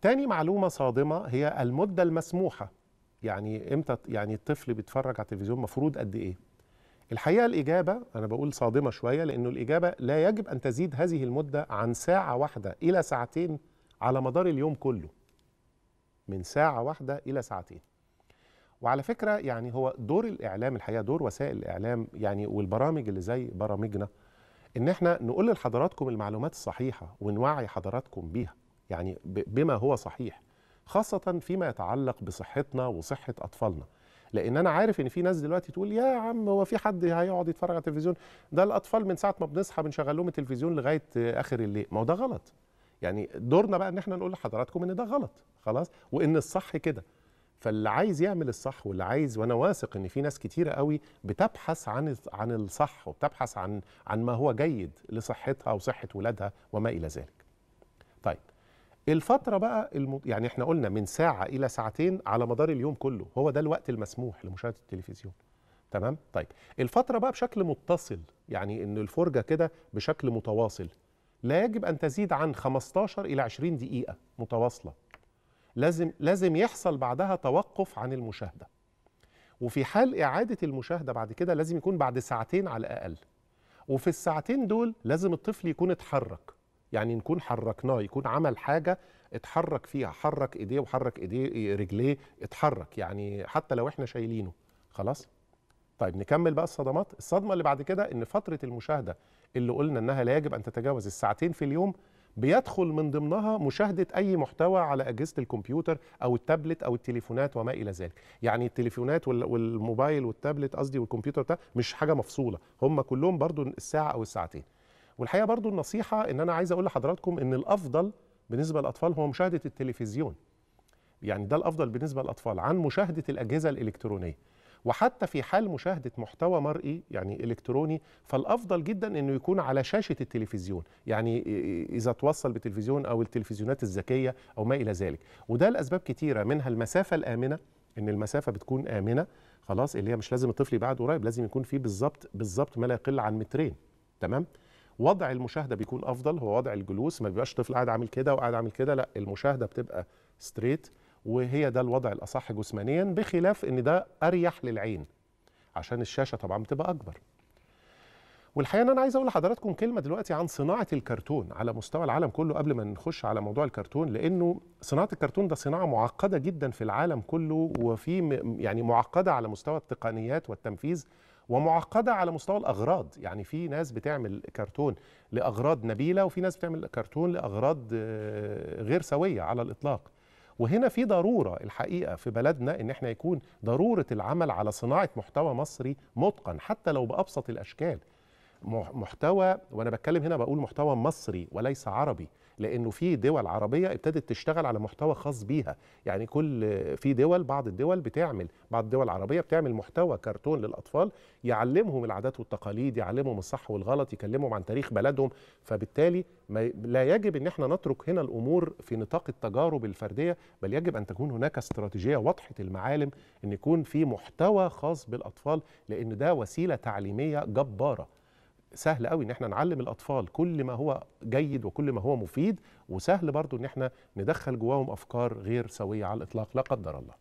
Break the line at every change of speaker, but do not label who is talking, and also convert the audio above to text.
تاني معلومه صادمه هي المده المسموحه يعني امتى يعني الطفل بيتفرج على التلفزيون مفروض قد ايه الحقيقه الاجابه انا بقول صادمه شويه لانه الاجابه لا يجب ان تزيد هذه المده عن ساعه واحده الى ساعتين على مدار اليوم كله من ساعه واحده الى ساعتين وعلى فكره يعني هو دور الاعلام الحقيقه دور وسائل الاعلام يعني والبرامج اللي زي برامجنا ان احنا نقول لحضراتكم المعلومات الصحيحه ونوعي حضراتكم بيها يعني بما هو صحيح خاصة فيما يتعلق بصحتنا وصحة أطفالنا لأن أنا عارف إن في ناس دلوقتي تقول يا عم هو في حد هيقعد يتفرج على التلفزيون ده الأطفال من ساعة ما بنصحى بنشغل لهم التلفزيون لغاية آخر الليل ما هو ده غلط يعني دورنا بقى إن إحنا نقول لحضراتكم إن ده غلط خلاص وإن الصح كده فاللي عايز يعمل الصح واللي عايز وانا واثق ان في ناس كتيره قوي بتبحث عن عن الصح وبتبحث عن عن ما هو جيد لصحتها وصحه ولادها وما الى ذلك. طيب الفتره بقى الم... يعني احنا قلنا من ساعه الى ساعتين على مدار اليوم كله هو ده الوقت المسموح لمشاهده التلفزيون تمام طيب الفتره بقى بشكل متصل يعني ان الفرجه كده بشكل متواصل لا يجب ان تزيد عن 15 الى 20 دقيقه متواصله لازم لازم يحصل بعدها توقف عن المشاهده وفي حال اعاده المشاهده بعد كده لازم يكون بعد ساعتين على الاقل وفي الساعتين دول لازم الطفل يكون اتحرك يعني نكون حركناه يكون عمل حاجة اتحرك فيها حرك ايديه وحرك ايديه رجليه اتحرك يعني حتى لو احنا شايلينه خلاص طيب نكمل بقى الصدمات الصدمة اللي بعد كده ان فترة المشاهدة اللي قلنا انها لا يجب ان تتجاوز الساعتين في اليوم بيدخل من ضمنها مشاهدة أي محتوى على أجهزة الكمبيوتر أو التابلت أو التليفونات وما إلى ذلك يعني التليفونات والموبايل والتابلت قصدي والكمبيوتر ده مش حاجة مفصولة هم كلهم برضو الساعة أو الساعتين والحقيقه برضو النصيحه ان انا عايز اقول لحضراتكم ان الافضل بالنسبه للاطفال هو مشاهده التلفزيون يعني ده الافضل بالنسبه للاطفال عن مشاهده الاجهزه الالكترونيه وحتى في حال مشاهده محتوى مرئي يعني الكتروني فالافضل جدا انه يكون على شاشه التلفزيون يعني اذا توصل بتلفزيون او التلفزيونات الذكيه او ما الى ذلك وده لاسباب كتيره منها المسافه الامنه ان المسافه بتكون امنه خلاص اللي هي مش لازم الطفل يبعد قريب لازم يكون فيه بالظبط بالظبط ما لا يقل عن مترين تمام وضع المشاهده بيكون افضل هو وضع الجلوس ما بيبقاش طفل قاعد عامل كده وقاعد عامل كده لا المشاهده بتبقى ستريت وهي ده الوضع الاصح جسمانيا بخلاف ان ده اريح للعين عشان الشاشه طبعا بتبقى اكبر والحقيقه انا عايز اقول لحضراتكم كلمه دلوقتي عن صناعه الكرتون على مستوى العالم كله قبل ما نخش على موضوع الكرتون لانه صناعه الكرتون ده صناعه معقده جدا في العالم كله وفي يعني معقده على مستوى التقنيات والتنفيذ ومعقده على مستوى الاغراض يعني في ناس بتعمل كرتون لاغراض نبيله وفي ناس بتعمل كرتون لاغراض آه، غير سويه على الاطلاق وهنا في ضروره الحقيقه في بلدنا ان احنا يكون ضروره العمل على صناعه محتوى مصري متقن حتى لو بابسط الاشكال محتوى وانا بتكلم هنا بقول محتوى مصري وليس عربي لانه في دول عربيه ابتدت تشتغل على محتوى خاص بيها يعني كل في دول بعض الدول بتعمل بعض الدول العربيه بتعمل محتوى كرتون للاطفال يعلمهم العادات والتقاليد يعلمهم الصح والغلط يكلمهم عن تاريخ بلدهم فبالتالي ما لا يجب ان احنا نترك هنا الامور في نطاق التجارب الفرديه بل يجب ان تكون هناك استراتيجيه واضحه المعالم ان يكون في محتوى خاص بالاطفال لان ده وسيله تعليميه جباره سهل قوي ان احنا نعلم الاطفال كل ما هو جيد وكل ما هو مفيد وسهل برضو ان احنا ندخل جواهم افكار غير سويه على الاطلاق لا قدر الله